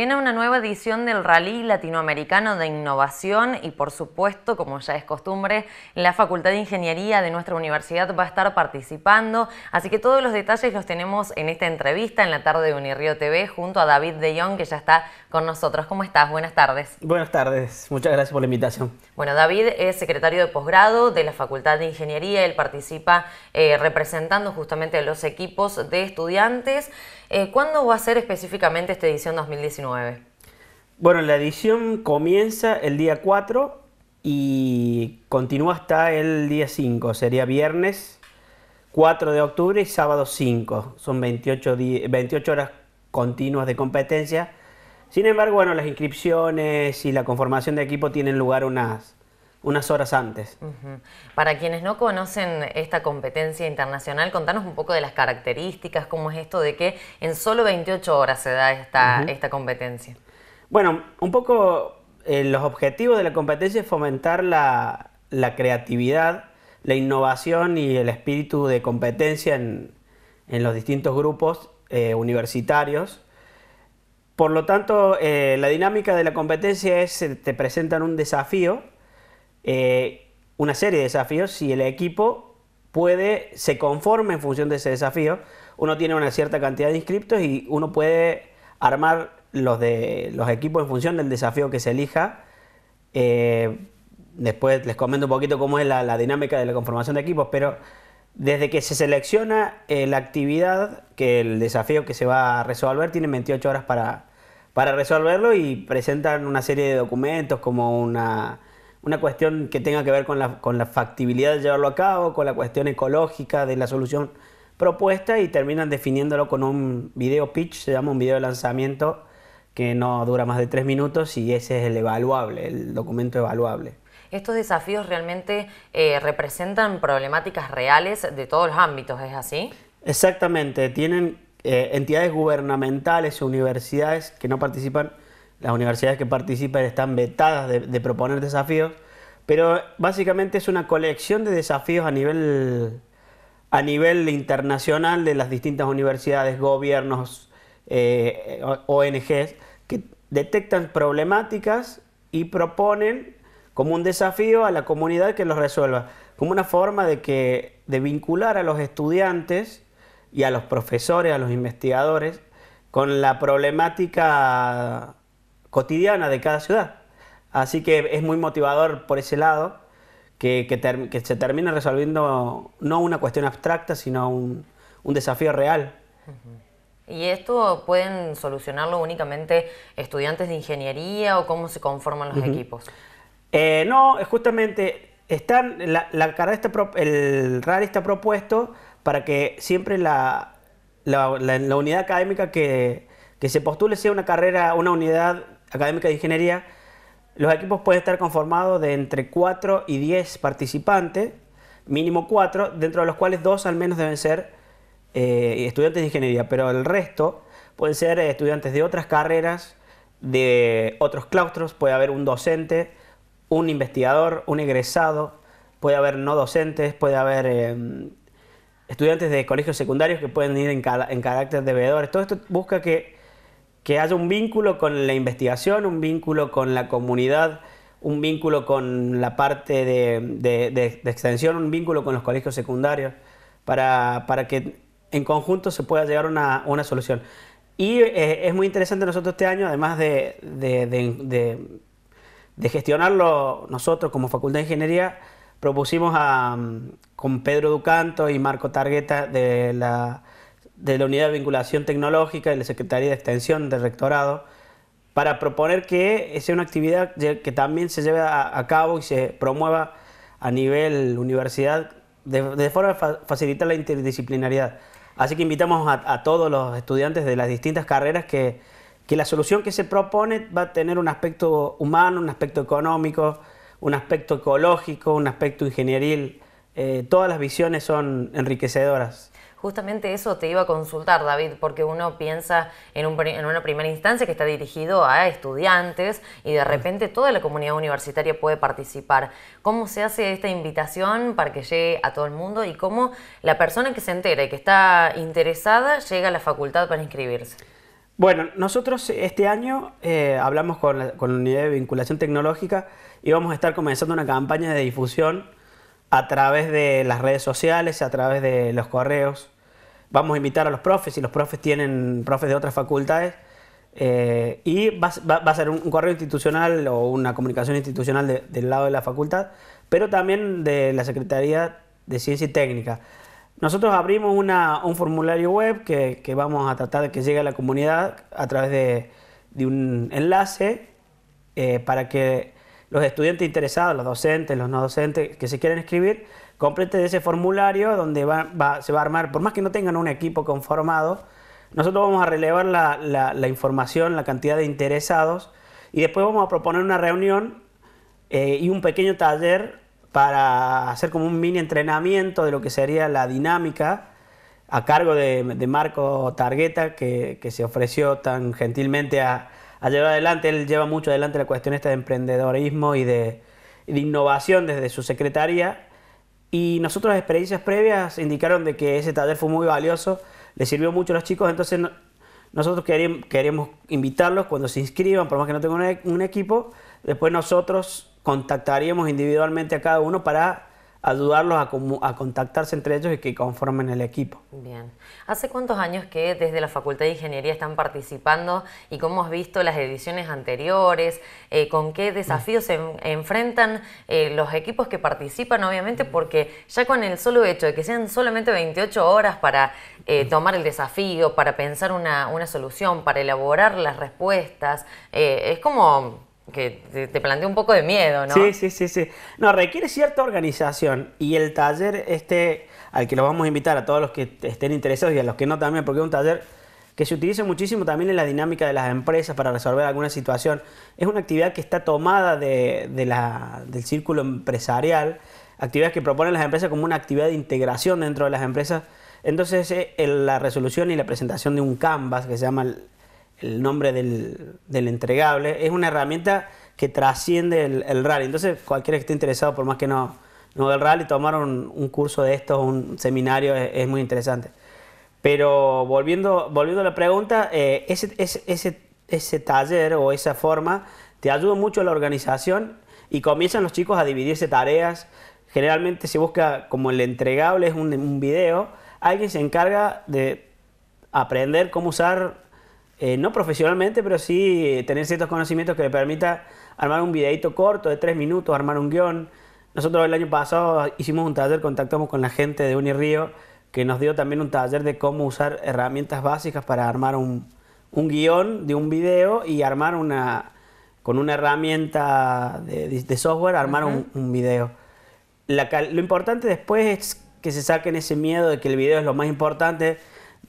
viene una nueva edición del Rally Latinoamericano de Innovación y por supuesto, como ya es costumbre, la Facultad de Ingeniería de nuestra universidad va a estar participando, así que todos los detalles los tenemos en esta entrevista en la tarde de Unirío TV junto a David De Jong que ya está con nosotros. ¿Cómo estás? Buenas tardes. Buenas tardes, muchas gracias por la invitación. Bueno, David es secretario de posgrado de la Facultad de Ingeniería, él participa eh, representando justamente a los equipos de estudiantes. Eh, ¿Cuándo va a ser específicamente esta edición 2019? Bueno, la edición comienza el día 4 y continúa hasta el día 5, sería viernes 4 de octubre y sábado 5. Son 28, 28 horas continuas de competencia. Sin embargo, bueno, las inscripciones y la conformación de equipo tienen lugar unas unas horas antes. Para quienes no conocen esta competencia internacional, contanos un poco de las características, cómo es esto de que en solo 28 horas se da esta, competencia. Bueno, un poco eh, los objetivos de la competencia es fomentar la, creatividad, la innovación y el espíritu de competencia en, los distintos grupos eh, universitarios. Por lo tanto, eh, la dinámica de la competencia es, te presentan un desafío eh, una serie de desafíos si el equipo puede, se conforma en función de ese desafío. Uno tiene una cierta cantidad de inscriptos y uno puede armar los, de, los equipos en función del desafío que se elija. Eh, después les comento un poquito cómo es la, dinámica de la conformación de equipos, pero desde que se selecciona eh, la actividad, que el desafío que se va a resolver, tienen 28 horas para resolverlo y presentan una serie de documentos como una una cuestión que tenga que ver con la, con la factibilidad de llevarlo a cabo, con la cuestión ecológica de la solución propuesta y terminan definiéndolo con un video pitch, se llama un video de lanzamiento que no dura más de tres minutos y ese es el evaluable, el documento evaluable. Estos desafíos realmente eh, representan problemáticas reales de todos los ámbitos, ¿es así? Exactamente, tienen eh, entidades gubernamentales, universidades que no participan las universidades que participan están vetadas de, proponer desafíos, pero básicamente es una colección de desafíos a nivel, a nivel internacional de las distintas universidades, gobiernos, eh, ONGs, que detectan problemáticas y proponen como un desafío a la comunidad que los resuelva, como una forma de, que, de vincular a los estudiantes y a los profesores, a los investigadores, con la problemática cotidiana de cada ciudad. Así que es muy motivador por ese lado que, se termine resolviendo no una cuestión abstracta, sino un, desafío real. ¿Y esto pueden solucionarlo únicamente estudiantes de ingeniería o cómo se conforman los equipos? Eh, no, justamente están, la, el RAR está propuesto para que siempre la, la, la unidad académica que, que, se postule sea una carrera, una unidad académica de ingeniería, los equipos pueden estar conformados de entre 4 y 10 participantes, mínimo 4, dentro de los cuales dos al menos deben ser eh, estudiantes de ingeniería, pero el resto pueden ser eh, estudiantes de otras carreras, de otros claustros, puede haber un docente, un investigador, un egresado, puede haber no docentes, puede haber eh, estudiantes de colegios secundarios que pueden ir en, en carácter de veedores. Todo esto busca que que haya un vínculo con la investigación, un vínculo con la comunidad, un vínculo con la parte de, extensión, un vínculo con los colegios secundarios, para, que en conjunto se pueda llegar a una, solución. Y eh, es muy interesante nosotros este año, además de, gestionarlo nosotros como Facultad de Ingeniería, propusimos mm, con Pedro Ducanto y Marco Targueta de la de la Unidad de Vinculación Tecnológica y la Secretaría de Extensión del Rectorado para proponer que sea una actividad que también se lleve a, cabo y se promueva a nivel universidad de, forma a facilitar la interdisciplinariedad. Así que invitamos a, todos los estudiantes de las distintas carreras que, que la solución que se propone va a tener un aspecto humano, un aspecto económico, un aspecto ecológico, un aspecto ingenieril. Eh, todas las visiones son enriquecedoras. Justamente eso te iba a consultar, David, porque uno piensa en, una primera instancia que está dirigido a estudiantes y de repente toda la comunidad universitaria puede participar. ¿Cómo se hace esta invitación para que llegue a todo el mundo y cómo la persona que se entera y que está interesada llega a la facultad para inscribirse? Bueno, nosotros este año eh, hablamos con la, con la, Unidad de Vinculación Tecnológica y vamos a estar comenzando una campaña de difusión a través de las redes sociales, a través de los correos. Vamos a invitar a los profes, si los profes tienen profes de otras facultades, eh, y va, a ser un, correo institucional o una comunicación institucional del lado de la facultad, pero también de la Secretaría de Ciencia y Técnica. Nosotros abrimos un formulario web que, vamos a tratar de que llegue a la comunidad a través de, un enlace eh, para que los estudiantes interesados, los docentes, los no docentes que se quieren escribir, complete ese formulario donde se va a armar, por más que no tengan un equipo conformado, nosotros vamos a relevar la, información, la cantidad de interesados y después vamos a proponer una reunión eh, y un pequeño taller para hacer como un mini entrenamiento de lo que sería la dinámica a cargo de, Marco Targueta, que se ofreció tan gentilmente a, a llevar adelante. Él lleva mucho adelante la cuestión esta de emprendedorismo y de, innovación desde su secretaría. Y nosotros, las experiencias previas indicaron de que ese taller fue muy valioso, le sirvió mucho a los chicos, entonces nosotros queríamos, invitarlos cuando se inscriban, por más que no tengan un e, equipo, después nosotros contactaríamos individualmente a cada uno para ayudarlos a, a, contactarse entre ellos y que conformen el equipo. Bien. ¿Hace cuántos años que desde la Facultad de Ingeniería están participando y cómo has visto las ediciones anteriores? Eh, ¿Con qué desafíos se enfrentan eh, los equipos que participan? Obviamente porque ya con el solo hecho de que sean solamente 28 horas para eh, tomar el desafío, para pensar una, una solución, para elaborar las respuestas, es como que te plantea un poco de miedo, ¿no? Sí, sí, sí, sí. No, requiere cierta organización y el taller este, al que lo vamos a invitar a todos los que estén interesados y a los que no también, porque es un taller que se utiliza muchísimo también en la dinámica de las empresas para resolver alguna situación. Es una actividad que está tomada de, del círculo empresarial, actividades que proponen las empresas como una actividad de integración dentro de las empresas. Entonces, eh, la resolución y la presentación de un canvas que se llama el nombre del, entregable, es una herramienta que trasciende el, el, rally. Entonces, cualquiera que esté interesado, por más que no, no del rally, tomar un, curso de estos, un seminario, es, muy interesante. Pero volviendo, volviendo a la pregunta, eh, ese, ese, ese, taller o esa forma te ayuda mucho a la organización y comienzan los chicos a dividirse tareas. Generalmente se busca como el entregable es un, un video, alguien se encarga de aprender cómo usar eh, no profesionalmente, pero sí eh, tener ciertos conocimientos que le permita armar un videito corto de tres minutos, armar un guión. Nosotros el año pasado hicimos un taller, contactamos con la gente de Unirío, que nos dio también un taller de cómo usar herramientas básicas para armar un, un guión de un video y armar una, con una herramienta de, software, armar un, video. lo importante después es que se saquen ese miedo de que el video es lo más importante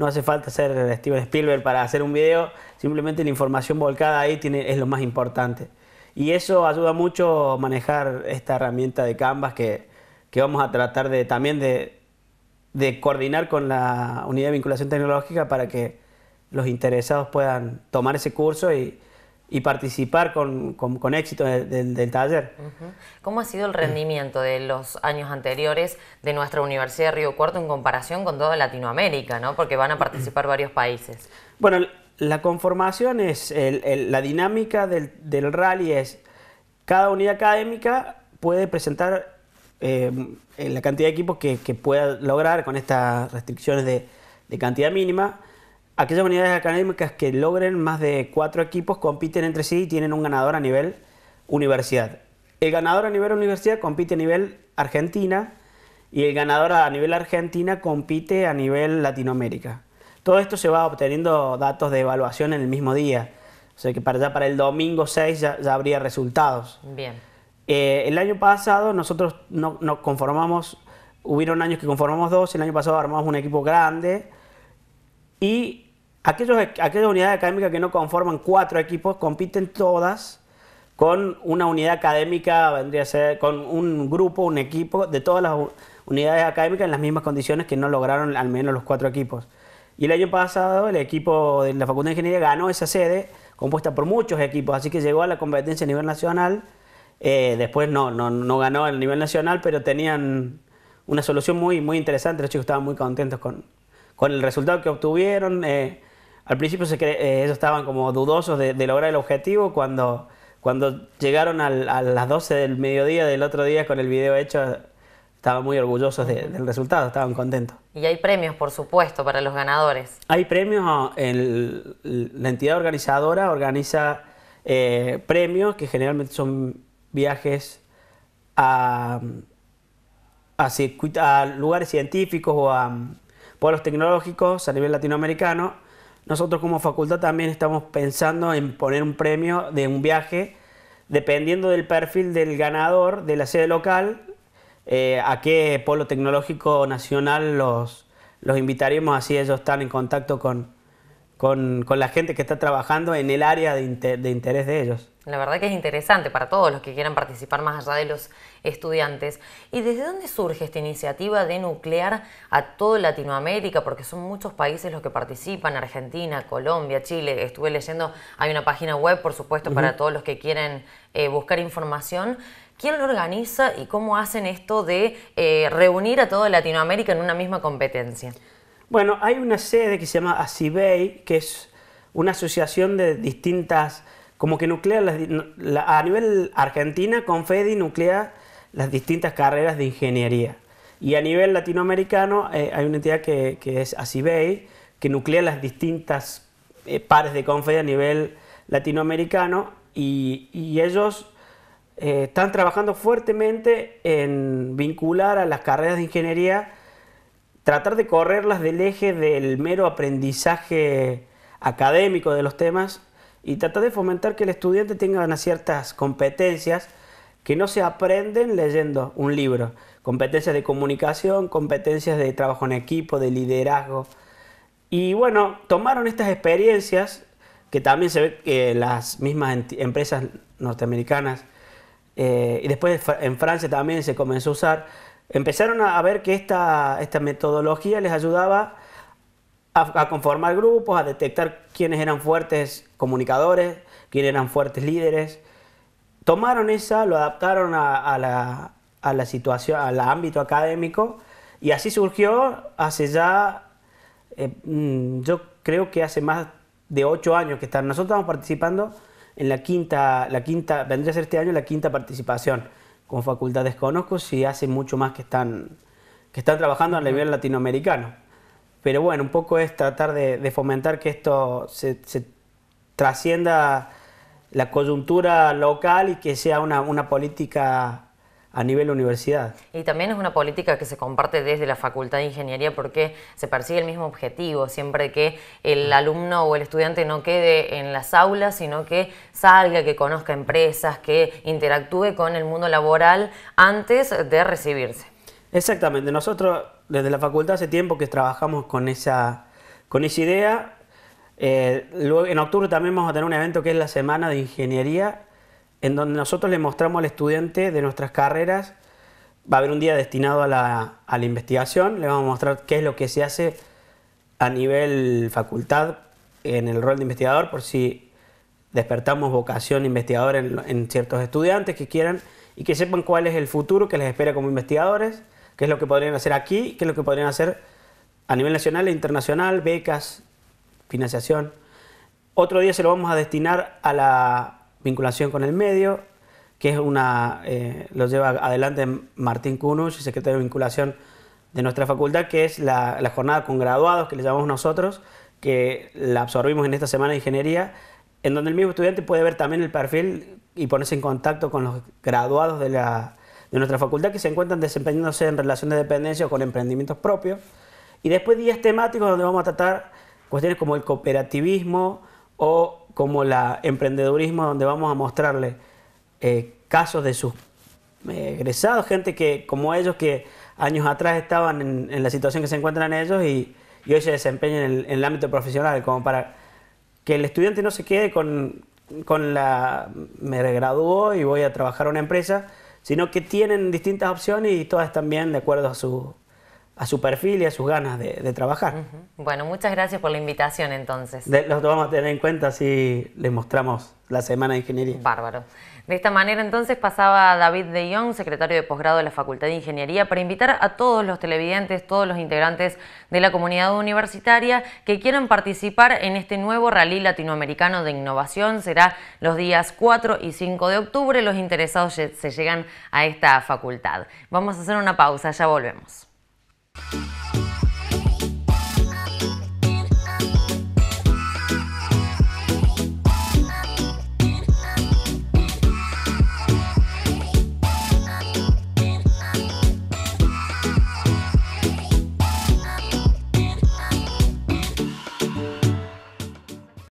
no hace falta ser Steven Spielberg para hacer un video, simplemente la información volcada ahí es lo más importante. Y eso ayuda mucho a manejar esta herramienta de Canvas que, vamos a tratar de también de, de coordinar con la unidad de vinculación tecnológica para que los interesados puedan tomar ese curso y, y participar con, éxito del, taller. ¿Cómo ha sido el rendimiento de los años anteriores de nuestra Universidad de Río Cuarto en comparación con toda Latinoamérica, porque van a participar varios países? Bueno, la conformación es, la dinámica del, rally es, cada unidad académica puede presentar em, la cantidad de equipos que, pueda lograr con estas restricciones de cantidad mínima aquellas unidades académicas que logren más de cuatro equipos compiten entre sí y tienen un ganador a nivel universidad. El ganador a nivel universidad compite a nivel Argentina y el ganador a nivel Argentina compite a nivel Latinoamérica. Todo esto se va obteniendo datos de evaluación en el mismo día. O sea que para, ya para el domingo 6 ya, habría resultados. Bien. Eh, el año pasado nosotros nos no conformamos, hubieron años que conformamos dos, el año pasado armamos un equipo grande y aquellos, e, aquellas unidades académicas que no conforman cuatro equipos compiten todas con una unidad académica, vendría a ser con un grupo, un equipo de todas las unidades académicas en las mismas condiciones que no lograron al menos los cuatro equipos. Y el año pasado el equipo de la Facultad de Ingeniería ganó esa sede, compuesta por muchos equipos, así que llegó a la competencia a nivel nacional. Eh, después no, no, ganó a nivel nacional, pero tenían una solución muy, muy interesante, los chicos estaban muy contentos con, con el resultado que obtuvieron. Eh, al principio se eh, ellos estaban como dudosos de, lograr el objetivo. Cuando, cuando llegaron a las 12 del mediodía del otro día con el video hecho, estaban muy orgullosos del resultado, estaban contentos. Y hay premios, por supuesto, para los ganadores. Hay premios, la entidad organizadora organiza eh, premios que generalmente son viajes a, a, a lugares científicos o a polos tecnológicos a nivel latinoamericano. Nosotros como facultad también estamos pensando en poner un premio de un viaje, dependiendo del perfil del ganador de la sede local, eh, a qué polo tecnológico nacional los, los invitaremos, así ellos están en contacto con, la gente que está trabajando en el área de interés de ellos. La verdad que es interesante para todos los que quieran participar más allá de los estudiantes. ¿Y desde dónde surge esta iniciativa de nuclear a toda Latinoamérica? Porque son muchos países los que participan, Argentina, Colombia, Chile. Estuve leyendo, hay una página web, por supuesto, para todos los que quieren eh, buscar información. ¿Quién lo organiza y cómo hacen esto de eh, reunir a toda Latinoamérica en una misma competencia? Bueno, hay una sede que se llama ACIBEI, que es una asociación de distintas como que nuclea a nivel argentina, Confedi nuclea las distintas carreras de ingeniería. Y a nivel latinoamericano eh, hay una entidad que, es ACIBEI, que nuclea las distintas eh, pares de Confedi a nivel latinoamericano y, ellos eh, están trabajando fuertemente en vincular a las carreras de ingeniería, tratar de correrlas del eje del mero aprendizaje académico de los temas y tratar de fomentar que el estudiante tenga ciertas competencias que no se aprenden leyendo un libro. Competencias de comunicación, competencias de trabajo en equipo, de liderazgo. Y bueno, tomaron estas experiencias, que también se ve que las mismas empresas norteamericanas, eh, y después en Francia también se comenzó a usar, empezaron a ver que esta, esta metodología les ayudaba a, conformar grupos, a detectar quiénes eran fuertes comunicadores, quiénes eran fuertes líderes. Tomaron esa, lo adaptaron a, la, a la situación, al ámbito académico, y así surgió hace ya, eh, mm, yo creo que hace más de ocho años que están. Nosotros estamos participando en la quinta, la quinta, vendría a ser este año la quinta participación con facultades conozco si hace mucho más que están, que están trabajando a nivel latinoamericano. Pero bueno, un poco es tratar de, fomentar que esto se, se, trascienda la coyuntura local y que sea una, una política a nivel universidad. Y también es una política que se comparte desde la Facultad de Ingeniería porque se persigue el mismo objetivo, siempre que el alumno o el estudiante no quede en las aulas, sino que salga, que conozca empresas, que interactúe con el mundo laboral antes de recibirse. Exactamente, nosotros desde la facultad hace tiempo que trabajamos con esa, con esa idea. Eh, en octubre también vamos a tener un evento que es la Semana de Ingeniería, en donde nosotros le mostramos al estudiante de nuestras carreras, va a haber un día destinado a la, investigación, le vamos a mostrar qué es lo que se hace a nivel facultad en el rol de investigador, por si despertamos vocación investigadora en ciertos estudiantes que quieran y que sepan cuál es el futuro que les espera como investigadores qué es lo que podrían hacer aquí, qué es lo que podrían hacer a nivel nacional e internacional, becas, financiación. Otro día se lo vamos a destinar a la vinculación con el medio, que es una, eh, lo lleva adelante Martín Kunush, secretario de vinculación de nuestra facultad, que es la, la, jornada con graduados que le llamamos nosotros, que la absorbimos en esta semana de ingeniería, en donde el mismo estudiante puede ver también el perfil y ponerse en contacto con los graduados de la, de nuestra facultad que se encuentran desempeñándose en relaciones de dependencia o con emprendimientos propios. Y después días temáticos donde vamos a tratar cuestiones como el cooperativismo o como el emprendedurismo, donde vamos a mostrarles eh, casos de sus eh, egresados, gente que como ellos que años atrás estaban en, la situación que se encuentran ellos y, hoy se desempeñan en, el, ámbito profesional, como para que el estudiante no se quede con, con la... me graduó y voy a trabajar a una empresa, sino que tienen distintas opciones y todas están bien de acuerdo a, su, a su perfil y a sus ganas de, trabajar. Bueno, muchas gracias por la invitación entonces. los vamos a tener en cuenta si les mostramos la Semana de Ingeniería. Bárbaro. De esta manera entonces pasaba David de Jong, secretario de posgrado de la Facultad de Ingeniería, para invitar a todos los televidentes, todos los integrantes de la comunidad universitaria que quieran participar en este nuevo rally latinoamericano de innovación. Será los días 4 y 5 de octubre. Los interesados se llegan a esta facultad. Vamos a hacer una pausa, ya volvemos. Thank you.